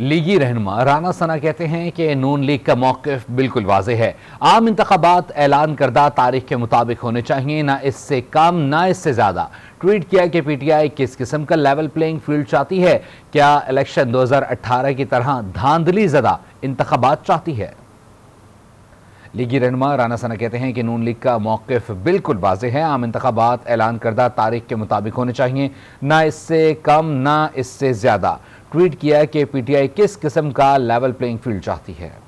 लीगी रहनुमा राना सना कहते हैं कि नून लीग का मौकफ बिल्कुल वाज है आम इंतबात ऐलान करदा तारीख के मुताबिक होने चाहिए ना इससे कम ना इससे ज़्यादा ट्वीट किया कि पी टी आई किस किस्म का लेवल प्लेइंग फील्ड चाहती है क्या इलेक्शन दो हज़ार अट्ठारह की तरह धांधली ज़दा इंतबात चाहती है लीगी रहनुमा राना सना कहते हैं कि नून लीग का मौकफ बिल्कुल वाज है आम इंतबात ऐलान करदा तारीख के मुताबिक होने चाहिए ना इससे कम ना इससे ज़्यादा ट्वीट किया कि पीटीआई किस किस्म का लेवल प्लेइंग फील्ड चाहती है